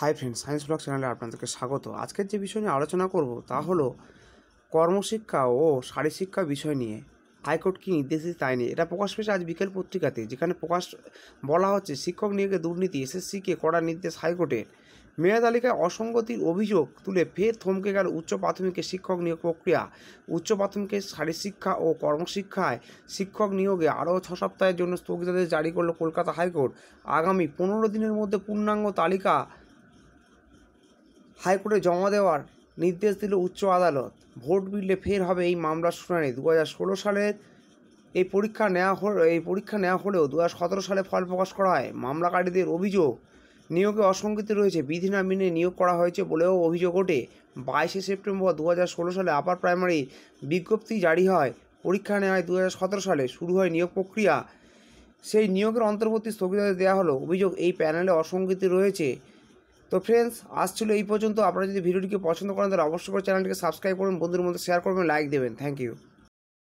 hi friends science blog চ্যানেলে আপনাদেরকে স্বাগত আজকের যে বিষয় নিয়ে আলোচনা করব তা হলো কর্মশিক্ষা ও শারীরশিক্ষা বিষয় নিয়ে হাইকোর্ট কী নির্দেশ তাই নিয়ে এটা প্রকাশ পেয়েছে আজ বিকেল পত্রিকাতে যেখানে প্রকাশ বলা হচ্ছে শিক্ষক নিয়োগে দুর্নীতি এসএসসিকে কড়া নির্দেশ হাইকোর্টের মেয়া তালিকায় অসঙ্গতির অভিযোগ তুলে ফের থমকে গেল উচ্চ প্রাথমিকের শিক্ষক নিয়োগ প্রক্রিয়া উচ্চ প্রাথমিকের শারীরশিক্ষা ও কর্মশিক্ষায় শিক্ষক নিয়োগে আরও ছ সপ্তাহের জন্য স্থগিতাদেশ জারি করল কলকাতা হাইকোর্ট আগামী পনেরো দিনের মধ্যে পূর্ণাঙ্গ তালিকা হাইকোর্টে জমা দেওয়ার নির্দেশ দিল উচ্চ আদালত ভোট মিললে ফের হবে এই মামলার শুনানি দু হাজার সালের এই পরীক্ষা নেওয়া হল এই পরীক্ষা নেওয়া হলেও দু সালে ফল প্রকাশ করা হয় মামলাকারীদের অভিযোগ নিয়োগে অসঙ্গতি রয়েছে বিধি না মেনে নিয়োগ করা হয়েছে বলেও অভিযোগ ওঠে বাইশে সেপ্টেম্বর দু সালে আপার প্রাইমারি বিজ্ঞপ্তি জারি হয় পরীক্ষা নেওয়ায় দু সালে শুরু হয় নিয়োগ প্রক্রিয়া সেই নিয়োগের অন্তর্বর্তী স্থগিতাদেশ দেওয়া হলো অভিযোগ এই প্যানেলে অসঙ্গতি রয়েছে তো ফ্রেন্ডস আজ ছিল এই পর্যন্ত আপনারা যদি ভিডিওটিকে পছন্দ করেন তাহলে অবশ্যই চ্যানেলটিকে সাবস্ক্রাইব করুন বন্ধুর মধ্যে শেয়ার করবেন লাইক দেবেন থ্যাংক ইউ